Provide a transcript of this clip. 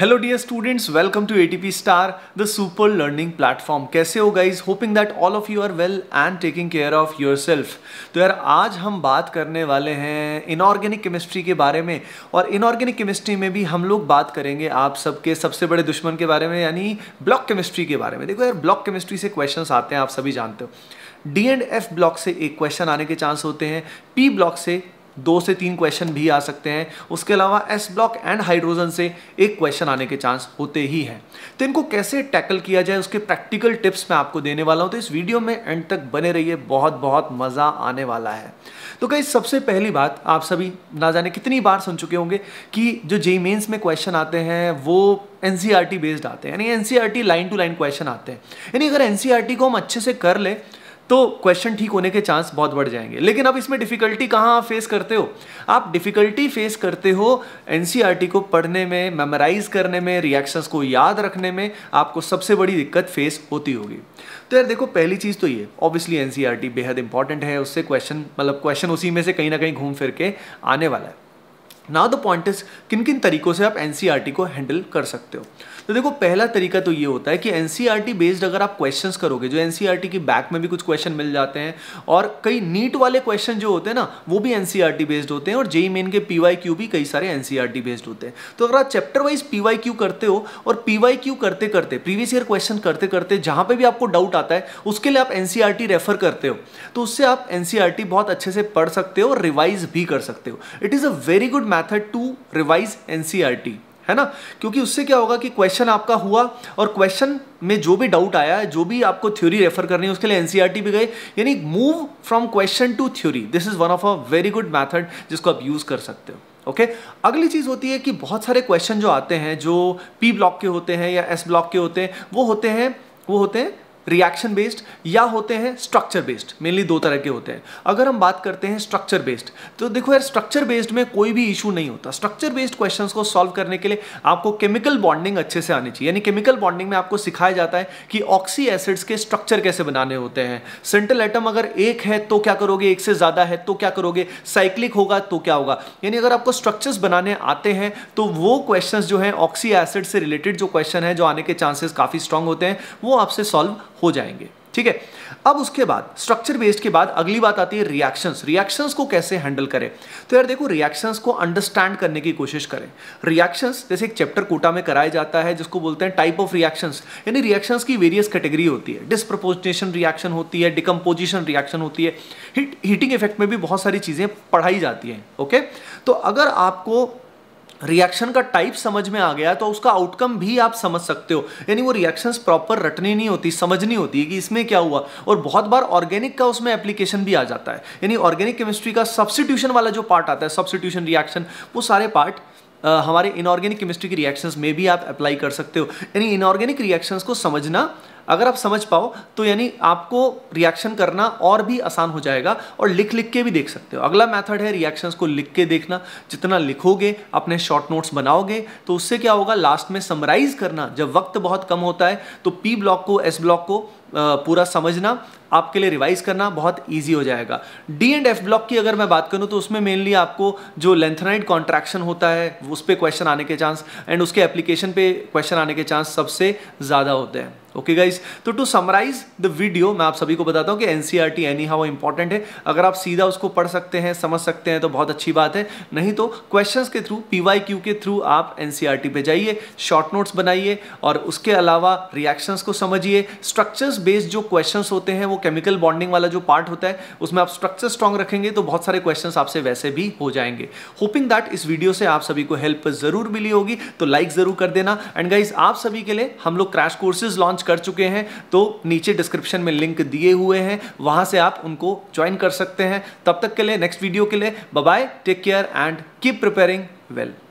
Hello dear students welcome to ATP star the super learning platform कैसे हो guys hoping that all of you are well and taking care of yourself तो यार आज हम बात करने वाले हैं इनऑर्गेनिक केमिस्ट्री के बारे में और इनऑर्गेनिक केमिस्ट्री में भी हम लोग बात करेंगे आप सबके सबसे बड़े दुश्मन के बारे में यानी ब्लॉक केमिस्ट्री के बारे में देखो यार ब्लॉक केमिस्ट्री से क्वेश्चन आते हैं आप सभी जानते हो डी एंड एफ ब्लॉक से एक क्वेश्चन आने के चांस होते हैं पी ब्लॉक से दो से तीन क्वेश्चन भी आ सकते हैं उसके अलावा एस ब्लॉक एंड हाइड्रोजन से एक क्वेश्चन आने के चांस होते ही हैं तो इनको कैसे टैकल किया जाए उसके प्रैक्टिकल टिप्स मैं आपको देने वाला हूँ तो इस वीडियो में एंड तक बने रहिए बहुत बहुत मज़ा आने वाला है तो कहीं सबसे पहली बात आप सभी ना जाने कितनी बार सुन चुके होंगे कि जो जे मेन्स में क्वेश्चन आते हैं वो एन बेस्ड e आते हैं यानी एन लाइन टू लाइन क्वेश्चन आते हैं यानी अगर एन e को हम अच्छे से कर ले तो क्वेश्चन ठीक होने के चांस बहुत बढ़ जाएंगे लेकिन अब इसमें डिफ़िकल्टी कहाँ आप फेस करते हो आप डिफ़िकल्टी फेस करते हो एन e को पढ़ने में मेमोराइज करने में रिएक्शंस को याद रखने में आपको सबसे बड़ी दिक्कत फेस होती होगी तो यार देखो पहली चीज़ तो ये ऑब्वियसली एन e बेहद इंपॉर्टेंट है उससे क्वेश्चन मतलब क्वेश्चन उसी में से कहीं ना कहीं घूम फिर के आने वाला है नाउ द पॉइंट इज किन किन तरीकों से आप एनसीईआरटी e को हैंडल कर सकते हो तो देखो पहला तरीका तो ये होता है कि एनसीईआरटी बेस्ड e अगर आप क्वेश्चंस करोगे जो एनसीईआरटी e की बैक में भी कुछ क्वेश्चन मिल जाते हैं और कई नीट वाले क्वेश्चन जो होते हैं ना वो भी एनसीईआरटी बेस्ड होते हैं और जेई मेन के पीवाई क्यू भी कई सारे एनसीईआरटी बेस्ड होते हैं तो अगर आप चैप्टर वाइज पीवाई क्यू करते हो और पीवाई क्यू करते करते प्रीवियस ईयर क्वेश्चन करते करते जहां पर भी आपको डाउट आता है उसके लिए आप एनसीईआरटी रेफर करते हो तो उससे आप एनसीईआरटी बहुत अच्छे से पढ़ सकते हो और रिवाइज भी कर सकते हो it is a very good method to revise NCERT है ना क्योंकि उससे क्या होगा कि क्वेश्चन आपका हुआ और क्वेश्चन में जो भी डाउट आया है जो भी आपको थ्योरी रेफर करनी है उसके लिए एनसीईआरटी e भी गए यानी move from question to theory this is one of a very good method जिसको आप यूज कर सकते हो ओके okay? अगली चीज़ होती है कि बहुत सारे क्वेश्चन जो आते हैं जो पी ब्लॉक के होते हैं या एस ब्लॉक के होते हैं वो होते हैं वो होते हैं रिएक्शन बेस्ड या होते हैं स्ट्रक्चर बेस्ड मेनली दो तरह के होते हैं अगर हम बात करते हैं स्ट्रक्चर बेस्ड तो देखो यार स्ट्रक्चर बेस्ड में कोई भी इशू नहीं होता स्ट्रक्चर बेस्ड क्वेश्चंस को सॉल्व करने के लिए आपको केमिकल बॉन्डिंग अच्छे से आनी चाहिए यानी केमिकल बॉन्डिंग में आपको सिखाया जाता है कि ऑक्सी एसिड्स के स्ट्रक्चर कैसे बनाने होते हैं सेंट्रल एटम अगर एक है तो क्या करोगे एक से ज़्यादा है तो क्या करोगे साइक्लिक होगा तो क्या होगा यानी अगर आपको स्ट्रक्चर्स बनाने आते हैं तो वो क्वेश्चन जो है ऑक्सी एसिड से रिलेटेड जो क्वेश्चन है जो आने के चांसेस काफ़ी स्ट्रांग होते हैं वो आपसे सॉल्व हो जाएंगे ठीक है अब उसके बाद स्ट्रक्चर बेस्ड के बाद अगली बात आती है रिएक्शंस रिएक्शंस को कैसे हैंडल करें तो यार देखो रिएक्शंस को अंडरस्टैंड करने की कोशिश करें रिएक्शंस जैसे एक चैप्टर कोटा में कराया जाता है जिसको बोलते हैं टाइप ऑफ रिएक्शंस यानी रिएक्शंस की वेरियस कैटेगरी होती है डिस्प्रपोजनेशन रिएक्शन होती है डिकम्पोजिशन रिएक्शन होती है हीटिंग इफेक्ट में भी बहुत सारी चीज़ें पढ़ाई जाती हैं ओके तो अगर आपको रिएक्शन का टाइप समझ में आ गया तो उसका आउटकम भी आप समझ सकते हो यानी वो रिएक्शंस प्रॉपर रटनी नहीं होती समझनी होती है कि इसमें क्या हुआ और बहुत बार ऑर्गेनिक का उसमें एप्लीकेशन भी आ जाता है यानी ऑर्गेनिक केमिस्ट्री का सब्सिट्यूशन वाला जो पार्ट आता है सब्सिट्यूशन रिएक्शन वो सारे पार्ट आ, हमारे इनऑर्गेनिक केमिस्ट्री की रिएक्शंस में भी आप अप्लाई कर सकते हो यानी इनऑर्गेनिक रिएक्शंस को समझना अगर आप समझ पाओ तो यानी आपको रिएक्शन करना और भी आसान हो जाएगा और लिख लिख के भी देख सकते हो अगला मेथड है रिएक्शंस को लिख के देखना जितना लिखोगे अपने शॉर्ट नोट्स बनाओगे तो उससे क्या होगा लास्ट में समराइज करना जब वक्त बहुत कम होता है तो पी ब्लॉक को एस ब्लॉक को पूरा समझना आपके लिए रिवाइज करना बहुत ईजी हो जाएगा डी एंड एफ ब्लॉक की अगर मैं बात करूं तो उसमें मेनली आपको जो लेंथनाइड कॉन्ट्रैक्शन होता है उस पर क्वेश्चन आने के चांस एंड उसके एप्लीकेशन पे क्वेश्चन आने के चांस सबसे ज़्यादा होते हैं ओके okay गाइज तो टू समराइज द वीडियो मैं आप सभी को बताता हूँ कि N C R T any how important है अगर आप सीधा उसको पढ़ सकते हैं समझ सकते हैं तो बहुत अच्छी बात है नहीं तो क्वेश्चन के थ्रू पी वाई क्यू के थ्रू आप एन सी आर टी पे जाइए शॉर्ट नोट्स बनाइए और उसके अलावा रिएक्शंस को समझिए स्ट्रक्चर्स स्ट्रक्चर्स बेस्ड जो क्वेश्चन होते हैं वो केमिकल बॉन्डिंग वाला जो पार्ट होता है उसमें आप स्ट्रक्चर स्ट्रॉन्ग रखेंगे तो बहुत सारे क्वेश्चन आपसे वैसे भी हो जाएंगे होपिंग दैट इस वीडियो से आप सभी को हेल्प जरूर मिली होगी तो लाइक जरूर कर देना एंड गाइज आप सभी के लिए हम लोग क्रैश कोर्सेज लॉन्च कर चुके हैं तो नीचे डिस्क्रिप्शन में लिंक दिए हुए हैं वहां से आप उनको ज्वाइन कर सकते हैं तब तक के लिए नेक्स्ट वीडियो के लिए bye take care and keep preparing well